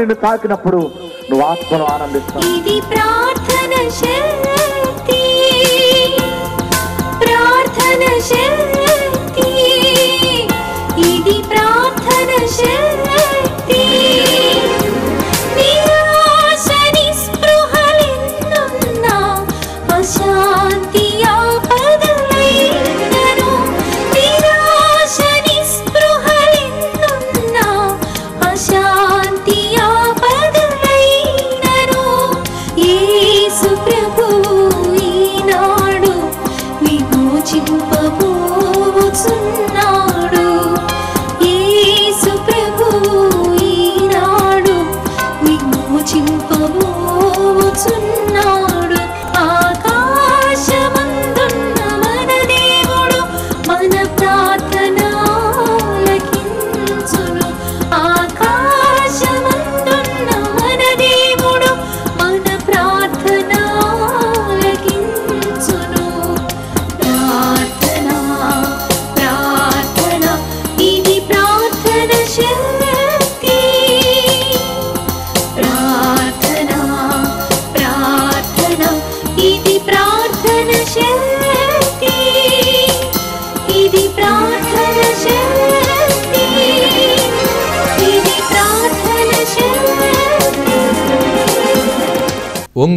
నిన్ను తాకినప్పుడు నువ్వు ఆనందిస్తావు ఈ ప్రార్థన శ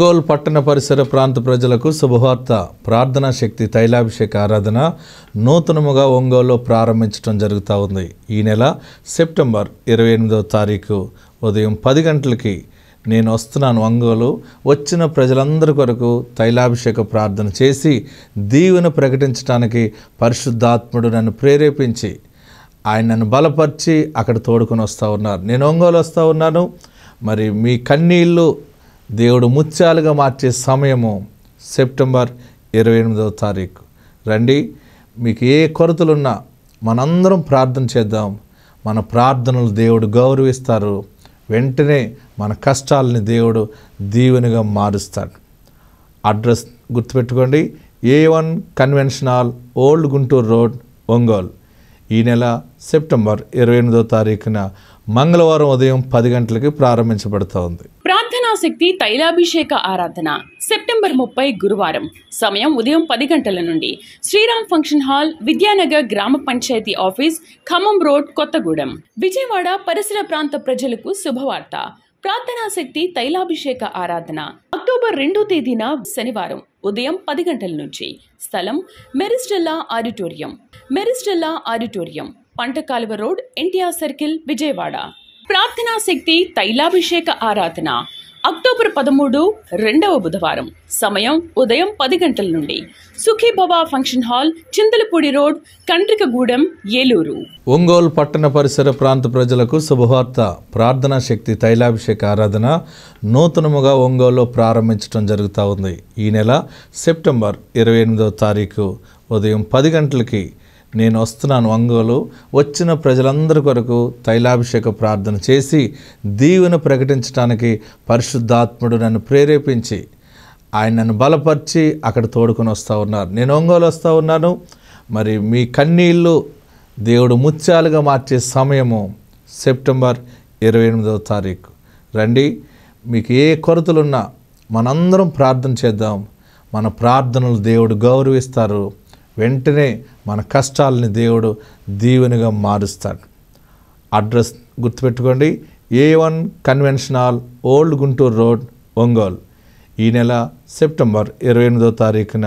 ఒంగోలు పట్టణ పరిసర ప్రాంత ప్రజలకు శుభవార్త ప్రార్థనా శక్తి తైలాభిషేక ఆరాధన నూతనముగా ఒంగోలులో ప్రారంభించడం జరుగుతూ ఉంది ఈ నెల సెప్టెంబర్ ఇరవై ఎనిమిదవ తారీఖు ఉదయం పది గంటలకి నేను వస్తున్నాను ఒంగోలు వచ్చిన ప్రజలందరి కొరకు తైలాభిషేక ప్రార్థన చేసి దీవెన ప్రకటించడానికి పరిశుద్ధాత్ముడు నన్ను ప్రేరేపించి ఆయన నన్ను బలపరిచి అక్కడ తోడుకొని వస్తూ ఉన్నారు నేను ఒంగోలు వస్తూ ఉన్నాను మరి మీ కన్నీళ్ళు దేవుడు ముత్యాలుగా మార్చే సమయము సెప్టెంబర్ ఇరవై ఎనిమిదవ తారీఖు రండి మీకు ఏ కొరతలున్నా మనందరం ప్రార్థన చేద్దాం మన ప్రార్థనలు దేవుడు గౌరవిస్తారు వెంటనే మన కష్టాలని దేవుడు దీవెనగా మారుస్తాడు అడ్రస్ గుర్తుపెట్టుకోండి A one convention hall old Guntur road Ongole ఈ నెల సెప్టెంబర్ ఇరవై ఎనిమిదో తారీఖున మంగళవారం ఉదయం పది గంటలకి ప్రారంభించబడుతోంది శక్తి తైలాభిషేక ఆరాధన సెప్టెంబర్ ముప్పై గురువారం సమయం ఉదయం పది గంటల నుండి శ్రీరామ్ ఫంక్షన్ హాల్ విద్యానగర్ గ్రామ పంచాయతీ ఆఫీస్ ఖమ్మం రోడ్ కొత్తగూడెం విజయవాడ పరిసర ప్రాంత ప్రజలకు శుభవార్త ప్రార్థనా శక్తి తైలాభిషేక ఆరాధన అక్టోబర్ రెండో తేదీన శనివారం ఉదయం పది గంటల నుంచి స్థలం Maris Stella auditorium Maris Stella auditorium Pantakaluva road NTR circle Vijayawada ప్రార్థనా శక్తి తైలాభిషేక ఆరాధన అక్టోబర్ పదమూడు రెండవ బుధవారం సమయం ఉదయం పది గంటల నుండి Sukhibhava function hall Chintalapudi road Kandrikagudem Eluru Ongole పట్టణ పరిసర ప్రాంత ప్రజలకు శుభవార్త ప్రార్థనా శక్తి తైలాభిషేక ఆరాధన నూతనముగా ఒంగోలులో ప్రారంభించడం జరుగుతూ ఉంది ఈ నెల సెప్టెంబర్ ఇరవై ఎనిమిదవ తారీఖు ఉదయం పది గంటలకి నేను వస్తున్నాను వంగోలు వచ్చిన ప్రజలందరి కొరకు తైలాభిషేక ప్రార్థన చేసి దీవెన ప్రకటించడానికి పరిశుద్ధాత్ముడు నన్ను ప్రేరేపించి ఆయన నన్ను బలపరిచి అక్కడ తోడుకొని వస్తూ ఉన్నారు నేను ఒంగోలు వస్తూ ఉన్నాను మరి మీ కన్నీళ్ళు దేవుడు ముత్యాలుగా మార్చే సమయము సెప్టెంబర్ ఇరవై ఎనిమిదవ తారీఖు రండి మీకు ఏ కొరతలున్నా మనందరం ప్రార్థన చేద్దాం మన ప్రార్థనలు దేవుడు గౌరవిస్తారు వెంటనే మన కష్టాలని దేవుడు దీవెనగా మారుస్తాడు అడ్రస్ గుర్తుపెట్టుకోండి A one convention hall old Guntur road Ongole ఈ నెల సెప్టెంబర్ ఇరవై ఎనిమిదో తారీఖున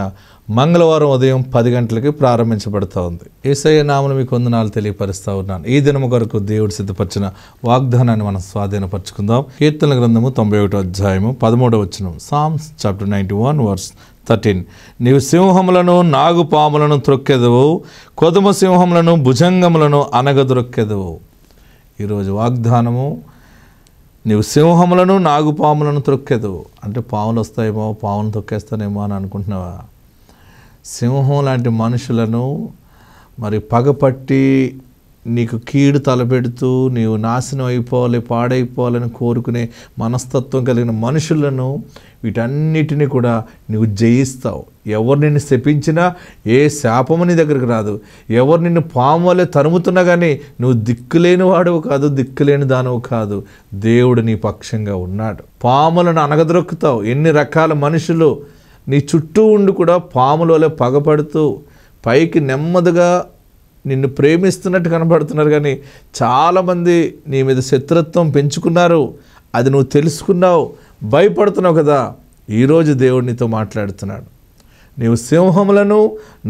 మంగళవారం ఉదయం పది గంటలకి ప్రారంభించబడుతూ ఉంది ఏసయ్య నామను మీకు వందనాలు తెలియపరుస్తూ ఉన్నాను ఈ దినము కొరకు దేవుడు సిద్ధపరిచిన వాగ్దానాన్ని మనం స్వాధీనపరచుకుందాం కీర్తన గ్రంథము తొంభై ఒకటో అధ్యాయము పదమూడవ వచ్చిన Psalms chapter ninety one verse thirteen నీవు సింహములను నాగుపాములను త్రొక్కెదవు కొదుమ సింహములను భుజంగములను అనగదొరొక్కెదవు ఈరోజు వాగ్దానము నీవు సింహములను నాగుపాములను త్రొక్కెదవు అంటే పాములు వస్తాయేమో పాములు తొక్కేస్తానేమో అని అనుకుంటున్నావా సింహం లాంటి మనుషులను మరి పగపట్టి నీకు కీడు తలపెడుతూ నీవు నాశనం అయిపోవాలి పాడైపోవాలని కోరుకునే మనస్తత్వం కలిగిన మనుషులను వీటన్నిటిని కూడా నువ్వు జయిస్తావు ఎవరు నిన్ను శపించినా ఏ శాపము నీ దగ్గరికి రాదు ఎవరు నిన్ను పాము వల్ల తరుముతున్నా కానీ నువ్వు దిక్కులేని వాడవు కాదు దిక్కులేని దానవు కాదు దేవుడు నీ పక్షంగా ఉన్నాడు పాములను అనగదొక్కుతావు ఎన్ని రకాల మనుషులు నీ చుట్టూ ఉండి కూడా పాములలో పగపడుతూ పైకి నెమ్మదిగా నిన్ను ప్రేమిస్తున్నట్టు కనబడుతున్నారు కానీ చాలామంది నీ మీద శత్రుత్వం పెంచుకున్నారు అది నువ్వు తెలుసుకున్నావు భయపడుతున్నావు కదా ఈరోజు దేవుడినితో మాట్లాడుతున్నాడు నీవు సింహములను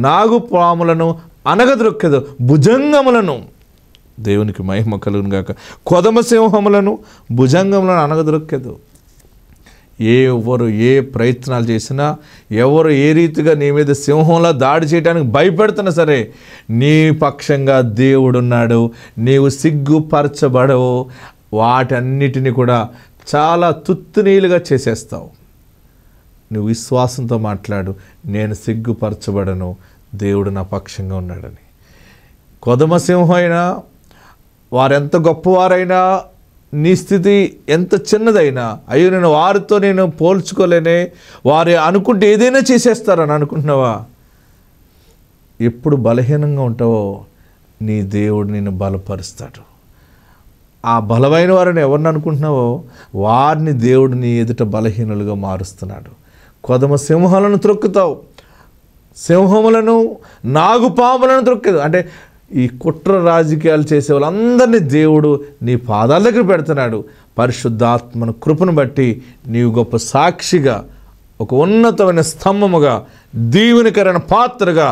నాగు పాములను అనగదొక్కదు భుజంగములను దేవునికి మహిమ కలుగును గాక కొదమ సింహములను భుజంగములను అనగదొక్కదు ఏ ఎవరు ఏ ప్రయత్నాలు చేసినా ఎవరు ఏ రీతిగా నీ మీద సింహంలా దాడి చేయడానికి భయపెడుతున్నా సరే నీ పక్షంగా దేవుడున్నాడు నీవు సిగ్గుపరచబడవు వాటన్నిటిని కూడా చాలా తుత్తునీలుగా చేసేస్తావు నువ్వు విశ్వాసంతో మాట్లాడు నేను సిగ్గుపరచబడను దేవుడు నా పక్షంగా ఉన్నాడని కొదమసింహం అయినా వారెంత గొప్పవారైనా నీ స్థితి ఎంత చిన్నదైనా అయ్యో నేను వారితో నేను పోల్చుకోలేనే వారు అనుకుంటే ఏదైనా చేసేస్తారని అనుకుంటున్నావా ఎప్పుడు బలహీనంగా ఉంటావో నీ దేవుడు నేను బలపరుస్తాడు ఆ బలమైన వారిని ఎవరిని అనుకుంటున్నావో వారిని దేవుడు నీ ఎదుట బలహీనులుగా మారుస్తున్నాడు కొదమ సింహాలను త్రొక్కుతావు సింహములను నాగుపాములను త్రొక్కుతావు అంటే ఈ కుట్ర రాజకీయాలు చేసే వాళ్ళందరినీ దేవుడు నీ పాదాల దగ్గర పెడుతున్నాడు పరిశుద్ధాత్మను కృపను బట్టి నీవు గొప్ప సాక్షిగా ఒక ఉన్నతమైన స్తంభముగా దీవునికరణ పాత్రగా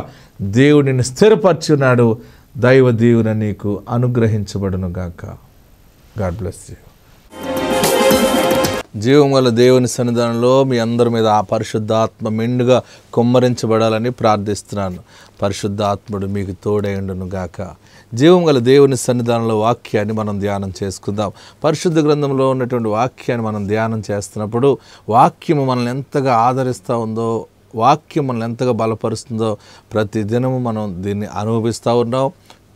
దేవుడిని స్థిరపరచున్నాడు దైవ దీవున నీకు అనుగ్రహించబడును గాక గాడ్ బ్లెస్ యూ జీవం వల్ల దేవుని సన్నిధానంలో మీ అందరి మీద ఆ పరిశుద్ధాత్మ మెండుగా కుమ్మరించబడాలని ప్రార్థిస్తున్నాను పరిశుద్ధాత్ముడు మీకు తోడైండును గాక జీవం గల దేవుని సన్నిధానంలో వాక్యాన్ని మనం ధ్యానం చేసుకుందాం పరిశుద్ధ గ్రంథంలో ఉన్నటువంటి వాక్యాన్ని మనం ధ్యానం చేస్తున్నప్పుడు వాక్యము మనల్ని ఎంతగా ఆదరిస్తూ ఉందో వాక్యం మనల్ని ఎంతగా బలపరుస్తుందో ప్రతి దినము మనం దీన్ని అనుభవిస్తూ ఉన్నాం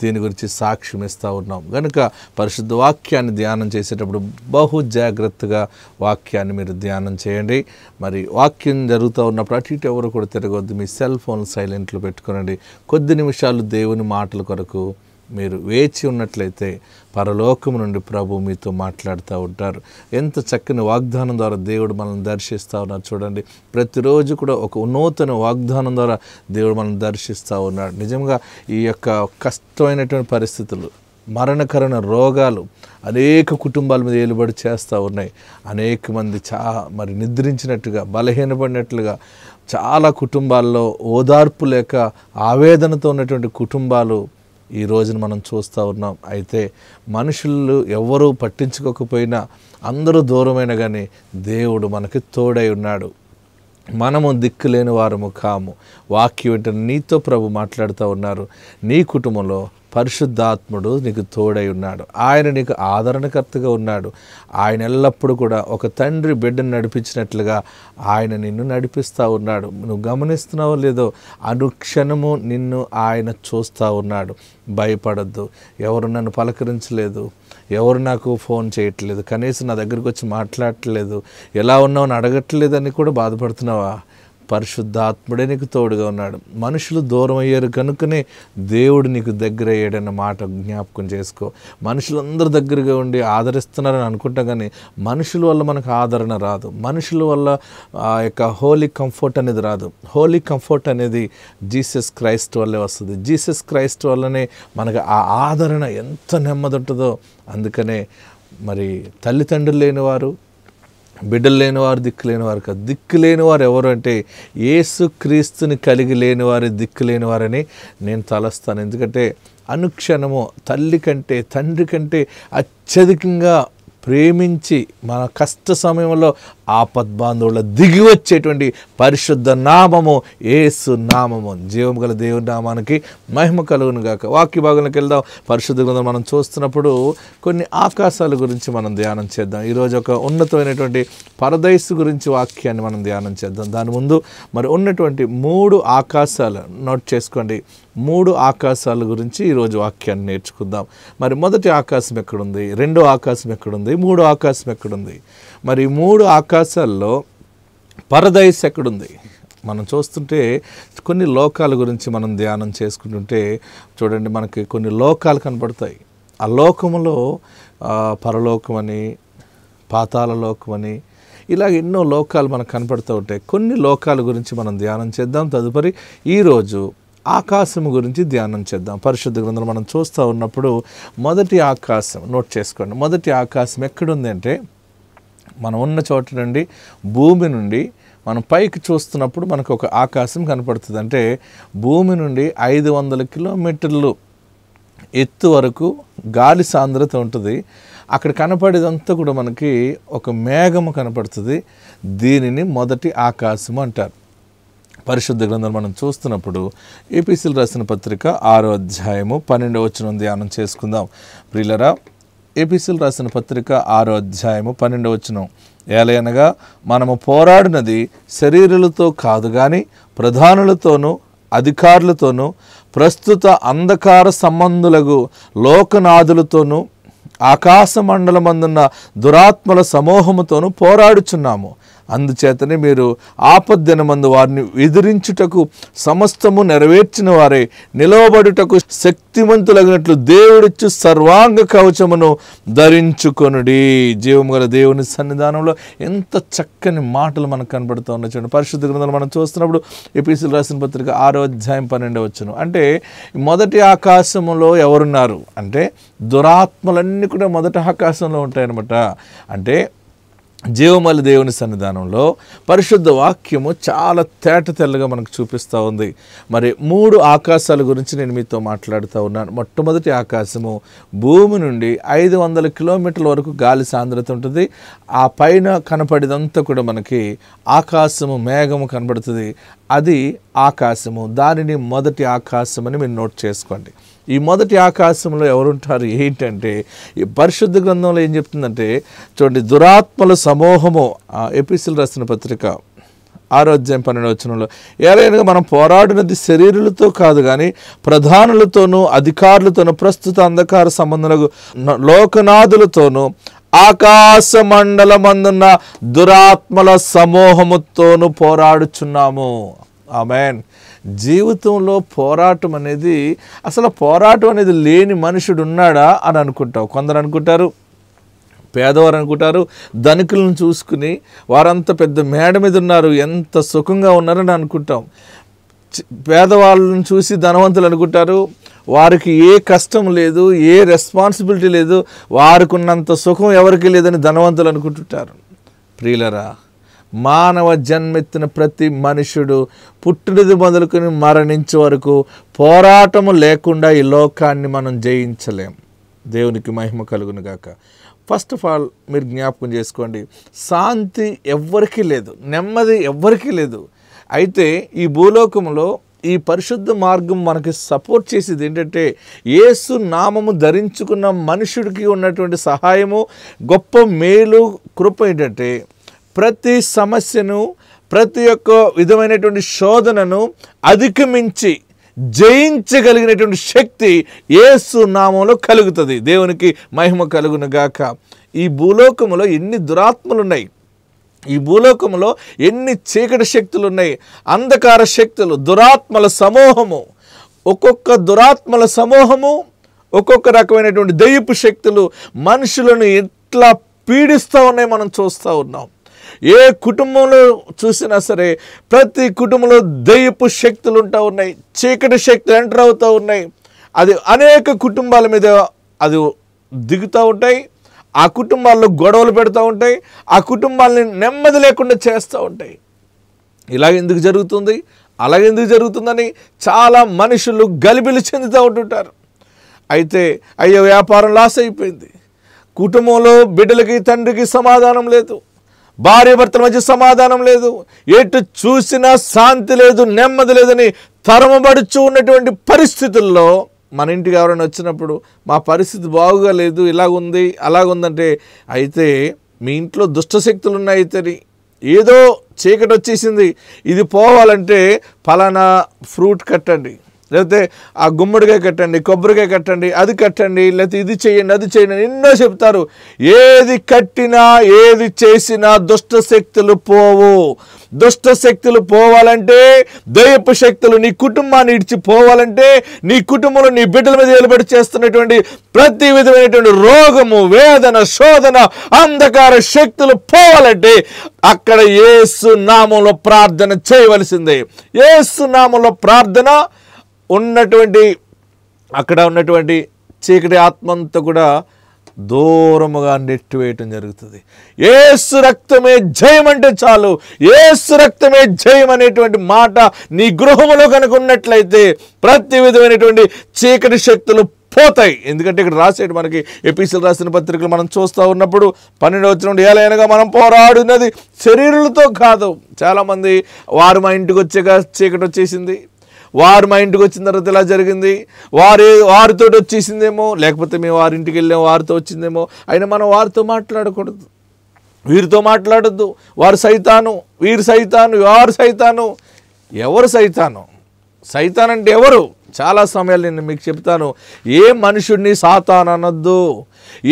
దీని గురించి సాక్ష్యం ఇస్తూ ఉన్నాం కనుక పరిశుద్ధ వాక్యాన్ని ధ్యానం చేసేటప్పుడు బహు జాగ్రత్తగా వాక్యాన్ని మీరు ధ్యానం చేయండి మరి వాక్యం జరుగుతూ ఉన్నప్పుడు అటు ఇటు ఎవరు కూడా తిరగొద్దు మీ సెల్ ఫోన్ సైలెంట్లో పెట్టుకోనండి కొద్ది నిమిషాలు దేవుని మాటల కొరకు మీరు వేచి ఉన్నట్లయితే పరలోకం నుండి ప్రభు మీతో మాట్లాడుతూ ఉంటారు ఎంత చక్కని వాగ్దానం ద్వారా దేవుడు మనల్ని దర్శిస్తూ ఉన్నారు చూడండి ప్రతిరోజు కూడా ఒక నూతన వాగ్దానం ద్వారా దేవుడు మనల్ని దర్శిస్తూ ఉన్నాడు నిజంగా ఈ యొక్క కష్టమైనటువంటి పరిస్థితులు మరణకరణ రోగాలు అనేక కుటుంబాల మీద ఏలుబడి చేస్తూ ఉన్నాయి అనేక మంది చా మరి నిద్రించినట్టుగా బలహీనపడినట్లుగా చాలా కుటుంబాల్లో ఓదార్పు లేక ఆవేదనతో ఉన్నటువంటి కుటుంబాలు ఈ రోజున మనం చూస్తూ ఉన్నాం అయితే మనుషులు ఎవ్వరూ పట్టించుకోకపోయినా అందరూ దూరమైన కానీ దేవుడు మనకి తోడై ఉన్నాడు మనము దిక్కులేని వారము కాము వాక్యం వెంట నీతో ప్రభు మాట్లాడుతూ ఉన్నారు నీ కుటుంబంలో పరిశుద్ధాత్ముడు నీకు తోడై ఉన్నాడు ఆయన నీకు ఆదరణకర్తగా ఉన్నాడు ఆయన ఎల్లప్పుడూ కూడా ఒక తండ్రి బిడ్డను నడిపించినట్లుగా ఆయన నిన్ను నడిపిస్తూ ఉన్నాడు నువ్వు గమనిస్తున్నావో లేదో అనుక్షణము నిన్ను ఆయన చూస్తూ ఉన్నాడు భయపడద్దు ఎవరు నన్ను పలకరించలేదు ఎవరు నాకు ఫోన్ చేయట్లేదు కనీసం నా దగ్గరికి వచ్చి మాట్లాడట్లేదు ఎలా ఉన్నావు అని అడగట్లేదని కూడా బాధపడుతున్నావా పరిశుద్ధాత్ముడే నీకు తోడుగా ఉన్నాడు మనుషులు దూరం అయ్యారు కనుకనే దేవుడు నీకు దగ్గర అయ్యాడన్న మాట జ్ఞాపకం చేసుకో మనుషులందరూ దగ్గరగా ఉండి ఆదరిస్తున్నారని అనుకుంటా కానీ మనుషుల వల్ల మనకు ఆదరణ రాదు మనుషుల వల్ల ఆ యొక్క హోలీ కంఫర్ట్ అనేది రాదు హోలీ కంఫర్ట్ అనేది జీసస్ క్రైస్ట్ వల్లే వస్తుంది జీసస్ క్రైస్ట్ వల్లనే మనకు ఆ ఆదరణ ఎంత నెమ్మది ఉంటుందో అందుకనే మరి తల్లిదండ్రులు లేనివారు బిడ్డలు లేనివారు దిక్కు లేనివారు కాదు దిక్కు లేనివారు ఎవరు అంటే ఏసు క్రీస్తుని కలిగి లేనివారు దిక్కు లేనివారని నేను తలస్తాను ఎందుకంటే అనుక్షణము తల్లి కంటే తండ్రి కంటే అత్యధికంగా ప్రేమించి మన కష్ట సమయంలో ఆపద్బాంధవుల దిగి వచ్చేటువంటి పరిశుద్ధ నామము ఏసు నామము జీవము గల దేవుని నామానికి మహిమ కలుగును గాక వాక్య భాగంలోకి వెళ్దాం పరిశుద్ధ గ్రంథం మనం చూస్తున్నప్పుడు కొన్ని ఆకాశాల గురించి మనం ధ్యానం చేద్దాం ఈరోజు ఒక ఉన్నతమైనటువంటి పరదయస్సు గురించి వాక్యాన్ని మనం ధ్యానం చేద్దాం దాని ముందు మరి ఉన్నటువంటి మూడు ఆకాశాలు నోట్ చేసుకోండి మూడు ఆకాశాల గురించి ఈరోజు వాక్యాన్ని నేర్చుకుందాం మరి మొదటి ఆకాశం ఎక్కడుంది రెండో ఆకాశం ఎక్కడుంది మూడో ఆకాశం ఎక్కడుంది మరి మూడు ఆకాశం అవకాశాల్లో పరదైస్ ఎక్కడుంది మనం చూస్తుంటే కొన్ని లోకాల గురించి మనం ధ్యానం చేసుకుంటుంటే చూడండి మనకి కొన్ని లోకాలు కనబడతాయి ఆ లోకంలో పరలోకం అని పాతాల లోకం అని ఇలాగ ఎన్నో లోకాలు మనకు కనపడుతూ ఉంటాయి కొన్ని లోకాల గురించి మనం ధ్యానం చేద్దాం తదుపరి ఈరోజు ఆకాశం గురించి ధ్యానం చేద్దాం పరిశుద్ధ గ్రంథం మనం చూస్తూ ఉన్నప్పుడు మొదటి ఆకాశం నోట్ చేసుకోండి మొదటి ఆకాశం ఎక్కడుంది అంటే మనం ఉన్న చోట నుండి భూమి నుండి మనం పైకి చూస్తున్నప్పుడు మనకు ఒక ఆకాశం కనపడుతుంది అంటే భూమి నుండి ఐదు వందల కిలోమీటర్లు ఎత్తు వరకు గాలి సాంద్రత ఉంటుంది అక్కడ కనపడేదంతా కూడా మనకి ఒక మేఘము కనపడుతుంది దీనిని మొదటి ఆకాశము అంటారు పరిశుద్ధ గ్రంథం మనం చూస్తున్నప్పుడు ఏపీసీలు రాసిన పత్రిక ఆరో అధ్యాయము పన్నెండవ వచ్చిన ధ్యానం చేసుకుందాం ప్రియులరా ఏపీసీలు రాసిన పత్రిక ఆరో అధ్యాయము పన్నెండవ వచనం ఏలయనగా మనము పోరాడినది శరీరులతో కాదు కానీ ప్రధానులతోనూ అధికారులతోనూ ప్రస్తుత అంధకార సంబంధులకు లోకనాథులతోనూ ఆకాశ మండలమందున్న దురాత్మల సమూహముతోనూ పోరాడుచున్నాము అందుచేతనే మీరు ఆపద్దినమందు వారిని ఎదిరించుటకు సమస్తము నెరవేర్చిన వారే నిలవబడుటకు శక్తివంతులగినట్లు దేవుడిచ్చు సర్వాంగ కవచమును ధరించుకొనుడి జీవం గల దేవుని సన్నిధానంలో ఎంత చక్కని మాటలు మనకు కనబడుతూ ఉన్నాయి చూడండి పరిశుద్ధ గ్రంథాలు మనం చూస్తున్నప్పుడు ఎపిసిల్ రాసిన పత్రిక ఆరో అధ్యాయం పన్నెండు వచ్చును అంటే మొదటి ఆకాశంలో ఎవరున్నారు అంటే దురాత్మలన్నీ కూడా మొదటి ఆకాశంలో ఉంటాయన్నమాట అంటే జీవమల్లి దేవుని సన్నిధానంలో పరిశుద్ధ వాక్యము చాలా తేట తెల్లగా మనకు చూపిస్తూ ఉంది మరి మూడు ఆకాశాల గురించి నేను మీతో మాట్లాడుతూ ఉన్నాను మొట్టమొదటి ఆకాశము భూమి నుండి ఐదు వందల కిలోమీటర్ల వరకు గాలి సాంద్రత ఉంటుంది ఆ పైన కనపడేదంతా కూడా మనకి ఆకాశము మేఘము కనబడుతుంది అది ఆకాశము దానిని మొదటి ఆకాశం అని మీరు నోట్ చేసుకోండి ఈ మొదటి ఆకాశంలో ఎవరుంటారు ఏంటంటే ఈ పరిశుద్ధ గ్రంథంలో ఏం చెప్తుందంటే చూడండి దురాత్మల సమూహము ఎపిసిల్ రాసిన పత్రిక ఆరోగ్యం పన్నెండు వచనంలో ఏదైనా మనం పోరాడినది శరీరులతో కాదు కానీ ప్రధానులతోనూ అధికారులతోనూ ప్రస్తుత అంధకార సంబంధాలకు లోకనాథులతోనూ ఆకాశ మండలమందున్న దురాత్మల సమూహముతోనూ పోరాడుచున్నాము ఆమెన్ జీవితంలో పోరాటం అనేది అసలు పోరాటం అనేది లేని మనుషుడు ఉన్నాడా అని అనుకుంటావు కొందరు అనుకుంటారు పేదవారు అనుకుంటారు ధనికులను చూసుకుని వారంత పెద్ద మేడ మీద ఉన్నారు ఎంత సుఖంగా ఉన్నారని అనుకుంటాం పేదవాళ్ళని చూసి ధనవంతులు అనుకుంటారు వారికి ఏ కష్టం లేదు ఏ రెస్పాన్సిబిలిటీ లేదు వారికి ఉన్నంత సుఖం ఎవరికి లేదని ధనవంతులు అనుకుంటుంటారు ప్రియులరా మానవ జన్మెత్తిన ప్రతి మనుషుడు పుట్టినది మొదలుకొని మరణించే వరకు పోరాటము లేకుండా ఈ లోకాన్ని మనం జయించలేం దేవునికి మహిమ కలుగును గాక ఫస్ట్ ఆఫ్ ఆల్ మీరు జ్ఞాపకం చేసుకోండి శాంతి ఎవ్వరికీ లేదు నెమ్మది ఎవ్వరికీ లేదు అయితే ఈ భూలోకంలో ఈ పరిశుద్ధ మార్గం మనకి సపోర్ట్ చేసేది ఏంటంటే ఏసు నామము ధరించుకున్న మనుషుడికి ఉన్నటువంటి సహాయము గొప్ప మేలు కృప ఏంటంటే ప్రతి సమస్యను ప్రతి ఒక్క విధమైనటువంటి శోధనను అధిగమించి జయించగలిగినటువంటి శక్తి ఏసు నామంలో కలుగుతుంది దేవునికి మహిమ కలుగునుగాక ఈ భూలోకములో ఎన్ని దురాత్మలు ఉన్నాయి ఈ భూలోకంలో ఎన్ని చీకటి శక్తులు ఉన్నాయి అంధకార శక్తులు దురాత్మల సమూహము ఒక్కొక్క దురాత్మల సమూహము ఒక్కొక్క రకమైనటువంటి దయ్యపు శక్తులు మనుషులను ఎట్లా పీడిస్తూ ఉన్నాయి మనం చూస్తూ ఉన్నాం ఏ కుటుంబంలో చూసినా సరే ప్రతి కుటుంబంలో దయ్యపు శక్తులు ఉంటా ఉన్నాయి చీకటి శక్తులు ఎంటర్ అవుతూ ఉన్నాయి అది అనేక కుటుంబాల మీద అది దిగుతూ ఉంటాయి ఆ కుటుంబాల్లో గొడవలు పెడతా ఉంటాయి ఆ కుటుంబాలని నెమ్మది లేకుండా చేస్తూ ఉంటాయి ఇలా ఎందుకు జరుగుతుంది అలాగే ఎందుకు జరుగుతుందని చాలా మనుషులు గలిబిలి చెందుతూ ఉంటుంటారు అయితే అయ్యో వ్యాపారం లాస్ అయిపోయింది కుటుంబంలో బిడ్డలకి తండ్రికి సమాధానం లేదు భర్తల మధ్య సమాధానం లేదు ఎటు చూసినా శాంతి లేదు నెమ్మది లేదని తరమబడుచు ఉన్నటువంటి పరిస్థితుల్లో మన ఇంటికి ఎవరైనా వచ్చినప్పుడు మా పరిస్థితి బాగుగా లేదు ఇలాగుంది అలాగుందంటే అయితే మీ ఇంట్లో దుష్టశక్తులు ఉన్నాయితేని ఏదో చీకటి వచ్చేసింది ఇది పోవాలంటే ఫలానా ఫ్రూట్ కట్టండి లేకపోతే ఆ గుమ్మడికాయ కట్టండి కొబ్బరికాయ కట్టండి అది కట్టండి లేకపోతే ఇది చేయండి అది చేయండి ఎన్నో చెప్తారు ఏది కట్టినా ఏది చేసినా దుష్ట శక్తులు పోవు దుష్ట శక్తులు పోవాలంటే దయపు శక్తులు నీ కుటుంబాన్ని ఇడిచి పోవాలంటే నీ కుటుంబంలో నీ బిడ్డల మీద వెలుబడి చేస్తున్నటువంటి ప్రతి విధమైనటువంటి రోగము వేదన శోధన అంధకార శక్తులు పోవాలంటే అక్కడ ఏసు నామంలో ప్రార్థన చేయవలసిందే ఏసు నామంలో ప్రార్థన ఉన్నటువంటి అక్కడ ఉన్నటువంటి చీకటి ఆత్మంతా కూడా దూరముగా నెట్టివేయటం జరుగుతుంది ఏసు రక్తమే జయం అంటే చాలు ఏసు రక్తమే జయం అనేటువంటి మాట నీ గృహములో కనుక ఉన్నట్లయితే ప్రతి విధమైనటువంటి చీకటి శక్తులు పోతాయి ఎందుకంటే ఇక్కడ రాసేటి మనకి ఎపిసీలు రాసిన పత్రికలు మనం చూస్తూ ఉన్నప్పుడు పన్నెండు వచ్చిన ఏలైనగా మనం పోరాడినది శరీరులతో కాదు చాలామంది వారు మా ఇంటికి వచ్చాక చీకటి వచ్చేసింది వారు మా ఇంటికి వచ్చిన తర్వాత ఇలా జరిగింది వారి వారితో వచ్చేసిందేమో లేకపోతే మేము వారింటికి వెళ్ళాము వారితో వచ్చిందేమో అయినా మనం వారితో మాట్లాడకూడదు వీరితో మాట్లాడద్దు వారు సైతాను వీరు సైతాను వారు సైతాను ఎవరు సైతాను సైతాన్ అంటే ఎవరు చాలా సమయాలు నేను మీకు చెప్తాను ఏ మనుషుడిని సాతాన్ అనొద్దు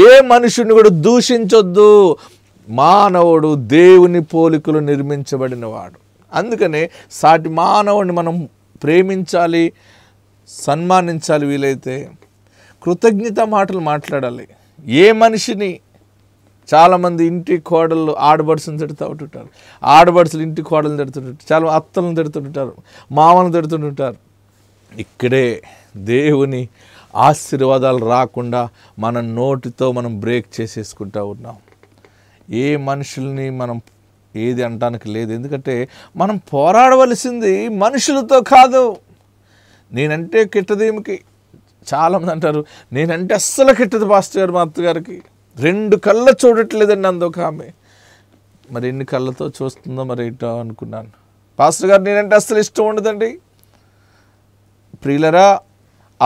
ఏ మనుషుడిని కూడా దూషించొద్దు మానవుడు దేవుని పోలికలు నిర్మించబడినవాడు అందుకనే సాటి మానవుడిని మనం ప్రేమించాలి సన్మానించాలి వీలైతే కృతజ్ఞత మాటలు మాట్లాడాలి ఏ మనిషిని చాలామంది ఇంటి కోడళ్ళు ఆడబడుసుని తిడుతూ ఉంటుంటారు ఆడబడుసులు ఇంటి కోడలు తిడుతుంటారు చాలా అత్తలను తిడుతుంటారు మామలను తిడుతుంటుంటారు ఇక్కడే దేవుని ఆశీర్వాదాలు రాకుండా మన నోటితో మనం బ్రేక్ చేసేసుకుంటూ ఉన్నాం ఏ మనుషుల్ని మనం ఏది అనడానికి లేదు ఎందుకంటే మనం పోరాడవలసింది మనుషులతో కాదు నేనంటే కిట్టదేమికి చాలామంది అంటారు నేనంటే అస్సలు కిట్టదు పాస్టర్ గారు మా అత్తగారికి రెండు కళ్ళ చూడట్లేదండి అందుకు ఆమె మరి ఎన్ని కళ్ళతో చూస్తుందో మరి ఏంటో అనుకున్నాను పాస్టర్ గారు నేనంటే అస్సలు ఇష్టం ఉండదండి ప్రియులరా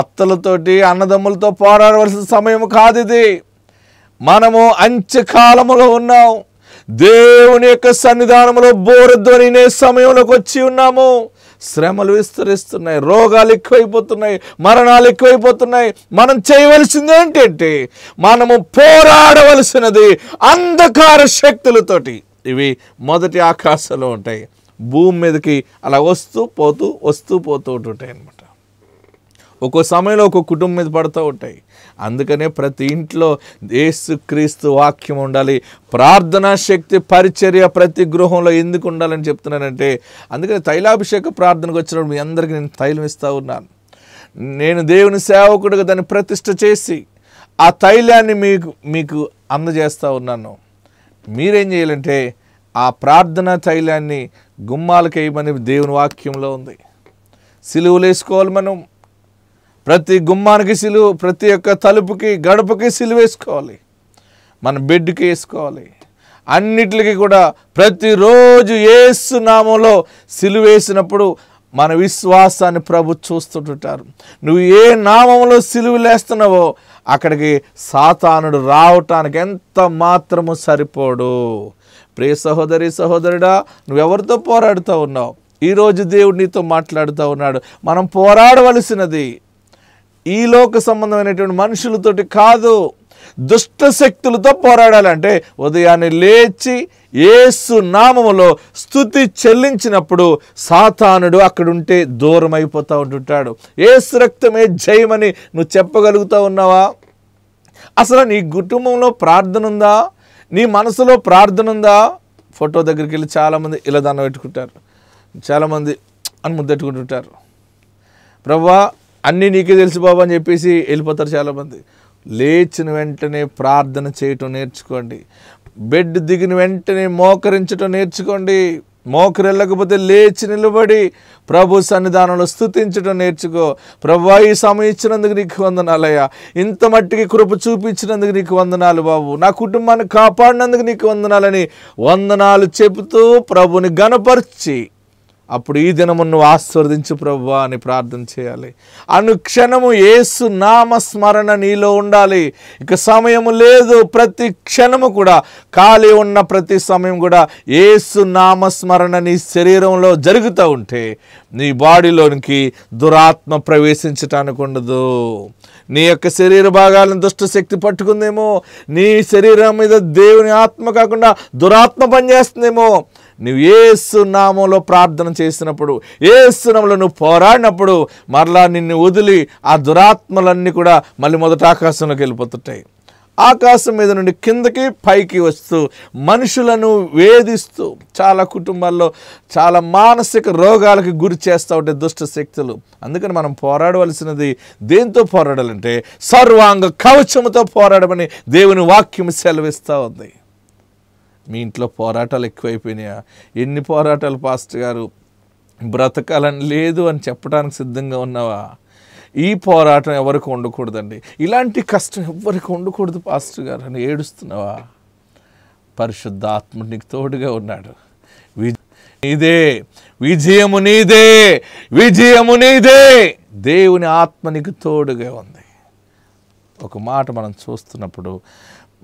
అత్తలతోటి అన్నదమ్ములతో పోరాడవలసిన సమయం కాదు ఇది మనము అంచె కాలములో ఉన్నాం దేవుని యొక్క సన్నిధానంలో బోరధ్వనినే సమయంలోకి వచ్చి ఉన్నాము శ్రమలు విస్తరిస్తున్నాయి రోగాలు ఎక్కువైపోతున్నాయి మరణాలు ఎక్కువైపోతున్నాయి మనం చేయవలసింది ఏంటంటే మనము పోరాడవలసినది అంధకార శక్తులతోటి ఇవి మొదటి ఆకాశంలో ఉంటాయి భూమి మీదకి అలా వస్తూ పోతూ వస్తూ పోతూ ఉంటుంటాయి అన్నమాట ఒక్కో సమయంలో ఒక్కో కుటుంబం మీద పడుతూ ఉంటాయి అందుకనే ప్రతి ఇంట్లో క్రీస్తు వాక్యం ఉండాలి ప్రార్థనా శక్తి పరిచర్య ప్రతి గృహంలో ఎందుకు ఉండాలని చెప్తున్నానంటే అందుకని తైలాభిషేక ప్రార్థనకు వచ్చినప్పుడు మీ అందరికీ నేను తైలం ఇస్తూ ఉన్నాను నేను దేవుని సేవకుడిగా దాన్ని ప్రతిష్ట చేసి ఆ తైలాన్ని మీకు మీకు అందజేస్తూ ఉన్నాను మీరేం చేయాలంటే ఆ ప్రార్థనా తైలాన్ని గుమ్మాలకేయమని దేవుని వాక్యంలో ఉంది సిలువులు వేసుకోవాలి మనం ప్రతి గుమ్మానికి సిలువ ప్రతి ఒక్క తలుపుకి గడపకి సిలువేసుకోవాలి మన బెడ్కి వేసుకోవాలి అన్నిటికీ కూడా ప్రతిరోజు ఏసు నామంలో సిలువేసినప్పుడు మన విశ్వాసాన్ని ప్రభు చూస్తుంటారు నువ్వు ఏ నామంలో లేస్తున్నావో అక్కడికి సాతానుడు రావటానికి ఎంత మాత్రము సరిపోడు ప్రే సహోదరి సహోదరుడా నువ్వెవరితో పోరాడుతూ ఉన్నావు ఈరోజు దేవుడు నీతో మాట్లాడుతూ ఉన్నాడు మనం పోరాడవలసినది ఈ లోక సంబంధమైనటువంటి మనుషులతోటి కాదు దుష్ట శక్తులతో పోరాడాలంటే ఉదయాన్నే లేచి ఏసు నామములో స్థుతి చెల్లించినప్పుడు సాతానుడు అక్కడుంటే దూరం అయిపోతూ ఉంటుంటాడు ఏసు రక్తమే జయమని నువ్వు చెప్పగలుగుతూ ఉన్నావా అసలు నీ కుటుంబంలో ప్రార్థన ఉందా నీ మనసులో ప్రార్థన ఉందా ఫోటో దగ్గరికి వెళ్ళి చాలామంది ఇలా దండం పెట్టుకుంటారు చాలామంది అని ముద్దెట్టుకుంటుంటారు ప్రభా అన్నీ నీకే తెలుసు బాబు అని చెప్పేసి వెళ్ళిపోతారు చాలామంది లేచిన వెంటనే ప్రార్థన చేయటం నేర్చుకోండి బెడ్ దిగిన వెంటనే మోకరించటం నేర్చుకోండి మోకరు వెళ్ళకపోతే లేచి నిలబడి ప్రభు సన్నిధానంలో స్థుతించడం నేర్చుకో ప్రభు ఈ సమయం ఇచ్చినందుకు నీకు వందనాలయ్యా ఇంత మట్టికి కృప చూపించినందుకు నీకు వందనాలు బాబు నా కుటుంబాన్ని కాపాడినందుకు నీకు వందనాలని వందనాలు చెబుతూ ప్రభుని గనపరిచి అప్పుడు ఈ దినము నువ్వు ఆస్వాదించు ప్రభు అని ప్రార్థన చేయాలి అనుక్షణము ఏసు నామస్మరణ నీలో ఉండాలి ఇక సమయము లేదు ప్రతి క్షణము కూడా ఖాళీ ఉన్న ప్రతి సమయం కూడా ఏసు నామస్మరణ నీ శరీరంలో జరుగుతూ ఉంటే నీ బాడీలోనికి దురాత్మ ప్రవేశించటానికి ఉండదు నీ యొక్క శరీర భాగాలను దుష్టశక్తి పట్టుకుందేమో నీ శరీరం మీద దేవుని ఆత్మ కాకుండా దురాత్మ పనిచేస్తుందేమో నువ్వు ఏసునామంలో ప్రార్థన చేసినప్పుడు ఏసునామంలో నువ్వు పోరాడినప్పుడు మరలా నిన్ను వదిలి ఆ దురాత్మలన్నీ కూడా మళ్ళీ మొదట ఆకాశంలోకి వెళ్ళిపోతుంటాయి ఆకాశం మీద నుండి కిందకి పైకి వస్తూ మనుషులను వేధిస్తూ చాలా కుటుంబాల్లో చాలా మానసిక రోగాలకు గురి చేస్తూ ఉంటే దుష్ట శక్తులు అందుకని మనం పోరాడవలసినది దేంతో పోరాడాలంటే సర్వాంగ కవచముతో పోరాడమని దేవుని వాక్యం సెలవిస్తూ ఉంది మీ ఇంట్లో పోరాటాలు ఎక్కువైపోయినాయా ఎన్ని పోరాటాలు పాస్ట్ గారు బ్రతకాలని లేదు అని చెప్పడానికి సిద్ధంగా ఉన్నావా ఈ పోరాటం ఎవరికి ఉండకూడదండి ఇలాంటి కష్టం ఎవరికి ఉండకూడదు పాస్టర్ గారు అని ఏడుస్తున్నావా పరిశుద్ధాత్ముడు నీకు తోడుగా ఉన్నాడు నీదే విజయము నీదే విజయము నీదే దేవుని ఆత్మనికి తోడుగా ఉంది ఒక మాట మనం చూస్తున్నప్పుడు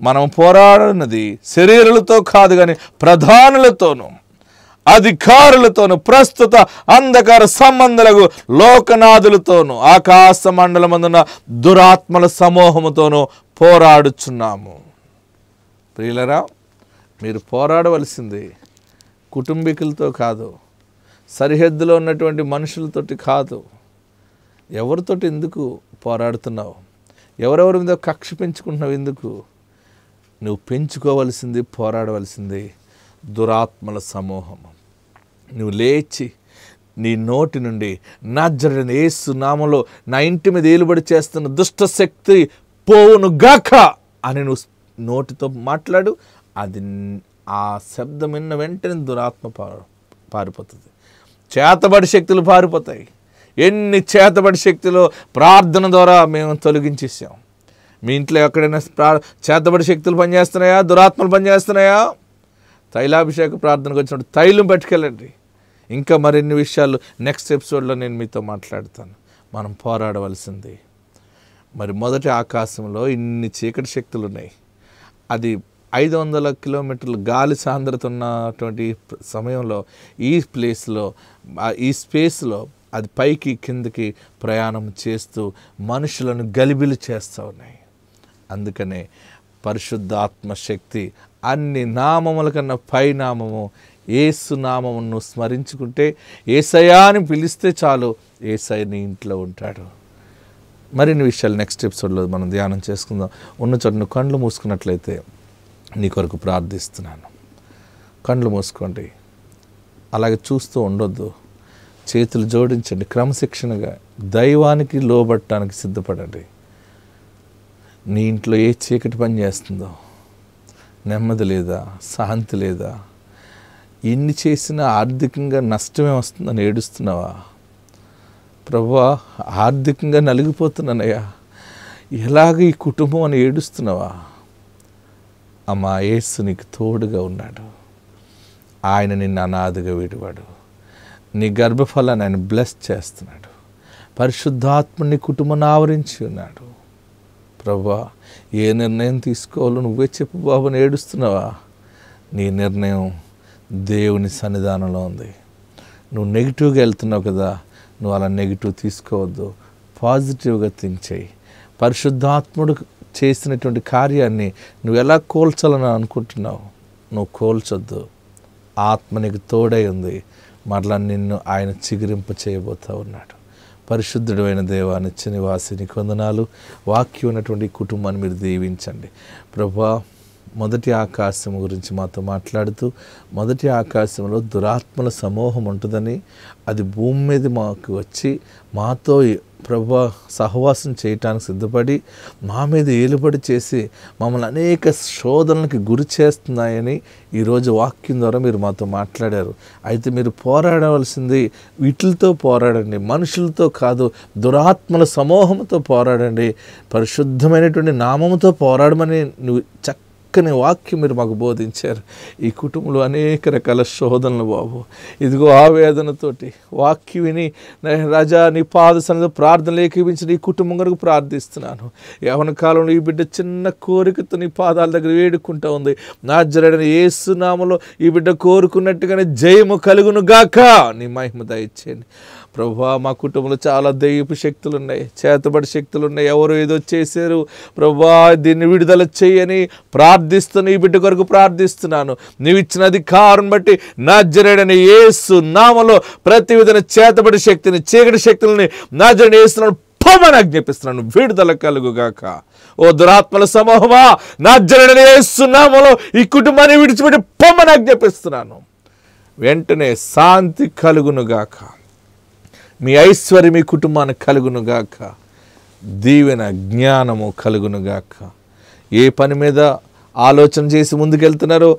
మనం పోరాడినది శరీరులతో కాదు కానీ ప్రధానులతోనూ అధికారులతోనూ ప్రస్తుత అంధకార సంబంధులకు లోకనాథులతోనూ ఆకాశ మండలమందున్న దురాత్మల సమూహముతోనూ పోరాడుచున్నాము ప్రియులరా మీరు పోరాడవలసింది కుటుంబీకులతో కాదు సరిహద్దులో ఉన్నటువంటి మనుషులతోటి కాదు ఎవరితోటి ఎందుకు పోరాడుతున్నావు ఎవరెవరి మీద కక్ష పెంచుకుంటున్నావు ఎందుకు నువ్వు పెంచుకోవలసింది పోరాడవలసింది దురాత్మల సమూహం నువ్వు లేచి నీ నోటి నుండి జరిగిన ఏసు నామంలో నా ఇంటి మీద ఏలుబడి చేస్తున్న దుష్టశక్తి పోవును గాక అని నువ్వు నోటితో మాట్లాడు అది ఆ శబ్దం విన్న వెంటనే దురాత్మ పారిపోతుంది చేతబడి శక్తులు పారిపోతాయి ఎన్ని చేతబడి శక్తులు ప్రార్థన ద్వారా మేము తొలగించేసాం మీ ఇంట్లో ఎక్కడైనా ప్రా చేతబడి శక్తులు పనిచేస్తున్నాయా దురాత్మలు పనిచేస్తున్నాయా తైలాభిషేక ప్రార్థనకు వచ్చినప్పుడు తైలం పెట్టుకెళ్ళండి ఇంకా మరిన్ని విషయాలు నెక్స్ట్ ఎపిసోడ్లో నేను మీతో మాట్లాడతాను మనం పోరాడవలసింది మరి మొదటి ఆకాశంలో ఇన్ని చీకటి శక్తులు ఉన్నాయి అది ఐదు వందల కిలోమీటర్లు గాలి సాంద్రత ఉన్నటువంటి సమయంలో ఈ ప్లేస్లో ఈ స్పేస్లో అది పైకి కిందకి ప్రయాణం చేస్తూ మనుషులను గలిబిలు చేస్తూ ఉన్నాయి అందుకనే పరిశుద్ధాత్మ శక్తి అన్ని నామముల కన్నా పై నామము ఏసు నామమును స్మరించుకుంటే ఏసయాని పిలిస్తే చాలు ఏసై నీ ఇంట్లో ఉంటాడు మరిన్ని విషయాలు నెక్స్ట్ ఎపిసోడ్లో మనం ధ్యానం చేసుకుందాం ఉన్న చోట నువ్వు కళ్ళు మూసుకున్నట్లయితే నీ కొరకు ప్రార్థిస్తున్నాను కళ్ళు మూసుకోండి అలాగే చూస్తూ ఉండొద్దు చేతులు జోడించండి క్రమశిక్షణగా దైవానికి లోబట్టడానికి సిద్ధపడండి నీ ఇంట్లో ఏ చీకటి పని చేస్తుందో నెమ్మది లేదా శాంతి లేదా ఎన్ని చేసినా ఆర్థికంగా నష్టమే వస్తుందని ఏడుస్తున్నావా ప్రభా ఆర్థికంగా నలిగిపోతున్నానయ్యా ఎలాగ ఈ కుటుంబం అని ఏడుస్తున్నావా అమ్మా యేసు నీకు తోడుగా ఉన్నాడు ఆయన నిన్ను అనాథగా వీడివాడు నీ గర్భఫలాన్ని ఆయన బ్లెస్ చేస్తున్నాడు పరిశుద్ధాత్మని కుటుంబాన్ని ఆవరించి ఉన్నాడు ప్రభా ఏ నిర్ణయం తీసుకోవాలో నువ్వే చెప్పు బాబుని ఏడుస్తున్నావా నీ నిర్ణయం దేవుని సన్నిధానంలో ఉంది నువ్వు నెగిటివ్గా వెళ్తున్నావు కదా నువ్వు అలా నెగిటివ్ తీసుకోవద్దు పాజిటివ్గా థింక్ చేయి పరిశుద్ధాత్ముడు చేసినటువంటి కార్యాన్ని నువ్వు ఎలా కోల్చాలని అనుకుంటున్నావు నువ్వు కోల్చొద్దు ఆత్మ నీకు తోడై ఉంది మరలా నిన్ను ఆయన చిగురింప చేయబోతా ఉన్నాడు పరిశుద్ధుడైన దేవ నిత్య వాసిని కొందనాలు వాక్యం ఉన్నటువంటి కుటుంబాన్ని మీరు దీవించండి ప్రభా మొదటి ఆకాశం గురించి మాతో మాట్లాడుతూ మొదటి ఆకాశంలో దురాత్మల సమూహం ఉంటుందని అది భూమి మీద మాకు వచ్చి మాతో ప్రభు సహవాసం చేయటానికి సిద్ధపడి మా మీద ఏలుబడి చేసి మమ్మల్ని అనేక శోధనలకు గురి చేస్తున్నాయని ఈరోజు వాక్యం ద్వారా మీరు మాతో మాట్లాడారు అయితే మీరు పోరాడవలసింది వీటితో పోరాడండి మనుషులతో కాదు దురాత్మల సమూహంతో పోరాడండి పరిశుద్ధమైనటువంటి నామంతో పోరాడమని నువ్వు చక్క చక్కని వాక్యం మీరు మాకు బోధించారు ఈ కుటుంబంలో అనేక రకాల శోధనలు బాబు ఇదిగో ఆవేదనతోటి వాక్యం విని రజా నీ పాద సన్నిధి ప్రార్థనలు ఏకీపించిన ఈ కుటుంబం కొరకు ప్రార్థిస్తున్నాను యవన కాలంలో ఈ బిడ్డ చిన్న కోరికతో నీ పాదాల దగ్గర వేడుకుంటా ఉంది నా జరడిన ఏసునామలో ఈ బిడ్డ కోరుకున్నట్టుగానే జయము కలుగును గాక నీ మహిమ దయచేయండి ప్రభా మా కుటుంబంలో చాలా దయ్యపు శక్తులు ఉన్నాయి చేతబడి శక్తులు ఉన్నాయి ఎవరు ఏదో చేశారు ప్రభా దీన్ని విడుదల చేయని ప్రార్థిస్తున్న ఈ బిడ్డ కొరకు ప్రార్థిస్తున్నాను నీవు ఇచ్చిన అధికారం బట్టి నాజరేడని ఏసు నామలో ప్రతి విధమైన చేతబడి శక్తిని చీకటి శక్తులని నాజరేని వేస్తున్నాను పోమని ఆజ్ఞాపిస్తున్నాను విడుదల కలుగుగాక ఓ దురాత్మల సమూహమా నా ఏసు నామలో ఈ కుటుంబాన్ని విడిచిపెట్టి పొమ్మని ఆజ్ఞాపిస్తున్నాను వెంటనే శాంతి కలుగునుగాక మీ ఐశ్వర్యం మీ కుటుంబానికి కలుగునుగాక దీవెన జ్ఞానము కలుగునుగాక ఏ పని మీద ఆలోచన చేసి ముందుకెళ్తున్నారో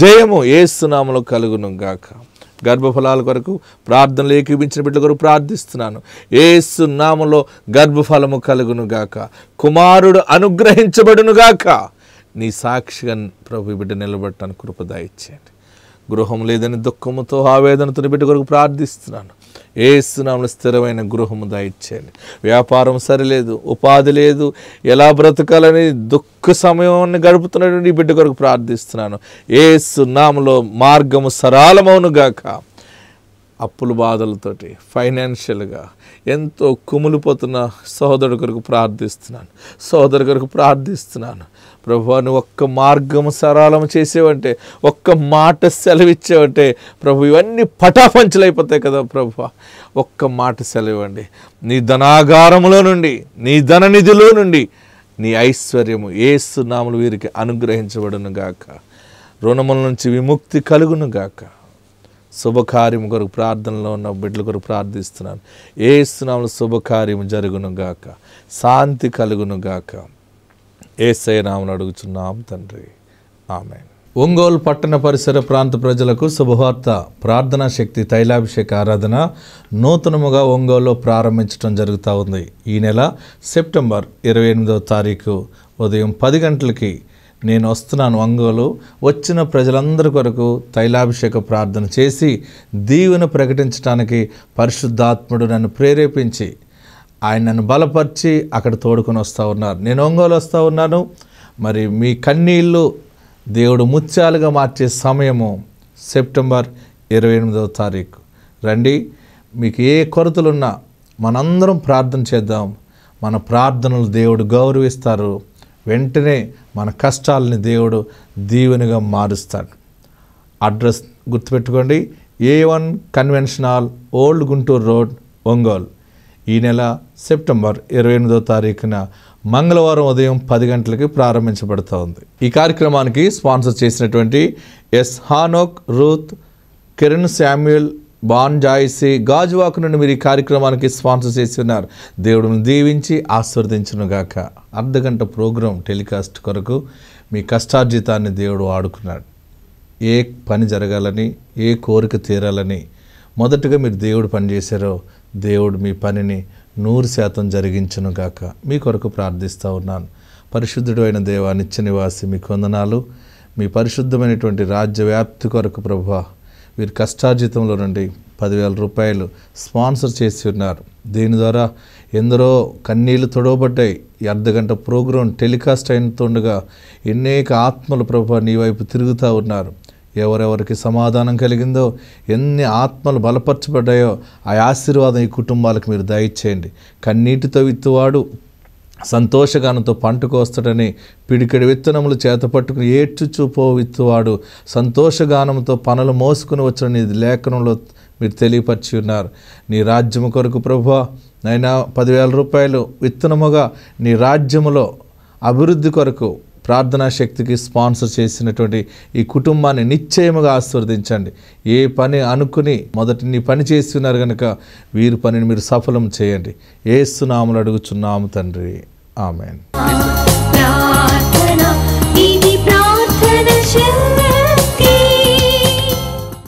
జయము కలుగును కలుగునుగాక గర్భఫలాల కొరకు ప్రార్థనలు ఏకీపించిన బిడ్డల కొరకు ప్రార్థిస్తున్నాను ఏసు నామలో గర్భఫలము కలుగునుగాక కుమారుడు అనుగ్రహించబడునుగాక నీ సాక్షిగా ప్రభు బిడ్డ నిలబడటానికి కృపదాయిచ్చేయండి గృహం లేదని దుఃఖముతో ఆవేదనతో బిడ్డ కొరకు ప్రార్థిస్తున్నాను సునాములు స్థిరమైన గృహము దాయిచ్చేయాలి వ్యాపారం సరిలేదు ఉపాధి లేదు ఎలా బ్రతకాలని దుఃఖ సమయాన్ని గడుపుతున్నటువంటి బిడ్డ కొరకు ప్రార్థిస్తున్నాను ఏసునామలో మార్గము సరళమవునుగాక అప్పుల బాధలతోటి ఫైనాన్షియల్గా ఎంతో కుములిపోతున్న సోదరు కొరకు ప్రార్థిస్తున్నాను సోదరు కొరకు ప్రార్థిస్తున్నాను ప్రభా నువ్వు ఒక్క మార్గం సరళం చేసేవంటే ఒక్క మాట సెలవిచ్చేవంటే ప్రభు ఇవన్నీ పటాపంచలైపోతాయి కదా ప్రభు ఒక్క మాట సెలవండి నీ ధనాగారములో నుండి నీ ధన నిధిలో నుండి నీ ఐశ్వర్యము ఏసునాములు వీరికి అనుగ్రహించబడును గాక రుణముల నుంచి విముక్తి కలుగును గాక శుభకార్యం కొరకు ప్రార్థనలో ఉన్న బిడ్డల కొరకు ప్రార్థిస్తున్నాను ఏ ఇస్తున్నాము శుభకార్యం జరుగును గాక శాంతి కలుగును గాక ఏసైనామను అడుగుచున్నాం తండ్రి ఆమె ఒంగోలు పట్టణ పరిసర ప్రాంత ప్రజలకు శుభవార్త ప్రార్థనా శక్తి తైలాభిషేక ఆరాధన నూతనముగా ఒంగోలులో ప్రారంభించడం జరుగుతూ ఉంది ఈ నెల సెప్టెంబర్ ఇరవై ఎనిమిదవ తారీఖు ఉదయం పది గంటలకి నేను వస్తున్నాను ఒంగోలు వచ్చిన ప్రజలందరి కొరకు తైలాభిషేక ప్రార్థన చేసి దీవెన ప్రకటించడానికి పరిశుద్ధాత్ముడు నన్ను ప్రేరేపించి ఆయన నన్ను బలపరిచి అక్కడ తోడుకొని వస్తూ ఉన్నారు నేను ఒంగోలు వస్తూ ఉన్నాను మరి మీ కన్నీళ్ళు దేవుడు ముత్యాలుగా మార్చే సమయము సెప్టెంబర్ ఇరవై ఎనిమిదవ తారీఖు రండి మీకు ఏ కొరతలున్నా మనందరం ప్రార్థన చేద్దాం మన ప్రార్థనలు దేవుడు గౌరవిస్తారు వెంటనే మన కష్టాలని దేవుడు దీవెనగా మారుస్తాడు అడ్రస్ గుర్తుపెట్టుకోండి A one convention old Guntur road Ongole ఈ నెల సెప్టెంబర్ ఇరవై ఎనిమిదో తారీఖున మంగళవారం ఉదయం పది గంటలకి ప్రారంభించబడుతూ ఉంది ఈ కార్యక్రమానికి స్పాన్సర్ చేసినటువంటి S Hanok Ruth Kiran Samuel బాన్ జాయిసి గాజువాకు నుండి మీరు ఈ కార్యక్రమానికి స్పాన్సర్ చేసి ఉన్నారు దేవుడిని దీవించి ఆస్వర్దించునుగాక అర్ధగంట ప్రోగ్రాం టెలికాస్ట్ కొరకు మీ కష్టార్జితాన్ని దేవుడు ఆడుకున్నాడు ఏ పని జరగాలని ఏ కోరిక తీరాలని మొదటగా మీరు దేవుడు పనిచేశారో దేవుడు మీ పనిని నూరు శాతం జరిగించును గాక మీ కొరకు ప్రార్థిస్తూ ఉన్నాను పరిశుద్ధుడు అయిన నిత్య నివాసి మీ కొందనాలు మీ పరిశుద్ధమైనటువంటి రాజ్యవ్యాప్తి కొరకు ప్రభు వీరు కష్టార్జితంలో నుండి పదివేల రూపాయలు స్పాన్సర్ చేసి ఉన్నారు దీని ద్వారా ఎందరో కన్నీళ్లు తొడవబడ్డాయి ఈ అర్ధగంట ప్రోగ్రాం టెలికాస్ట్ అయినతుండగా ఎన్నేక ఆత్మలు ప్రభు నీ వైపు తిరుగుతూ ఉన్నారు ఎవరెవరికి సమాధానం కలిగిందో ఎన్ని ఆత్మలు బలపరచబడ్డాయో ఆ ఆశీర్వాదం ఈ కుటుంబాలకు మీరు దయచేయండి కన్నీటితో విత్తువాడు సంతోషగానంతో పంట కోస్తాడని పిడికిడి విత్తనములు చేత పట్టుకుని ఏడ్చుచూపో విత్తువాడు సంతోషగానంతో పనులు మోసుకుని వచ్చిన లేఖనంలో మీరు తెలియపరిచి ఉన్నారు నీ రాజ్యము కొరకు ప్రభు నైనా పదివేల రూపాయలు విత్తనముగా నీ రాజ్యములో అభివృద్ధి కొరకు ప్రార్థనా శక్తికి స్పాన్సర్ చేసినటువంటి ఈ కుటుంబాన్ని నిశ్చయముగా ఆశీర్వదించండి ఏ పని అనుకుని మొదటి నీ పని చేస్తున్నారు కనుక వీరి పనిని మీరు సఫలం చేయండి ఏస్తున్నాములు అడుగుచున్నాము తండ్రి ఆమెన్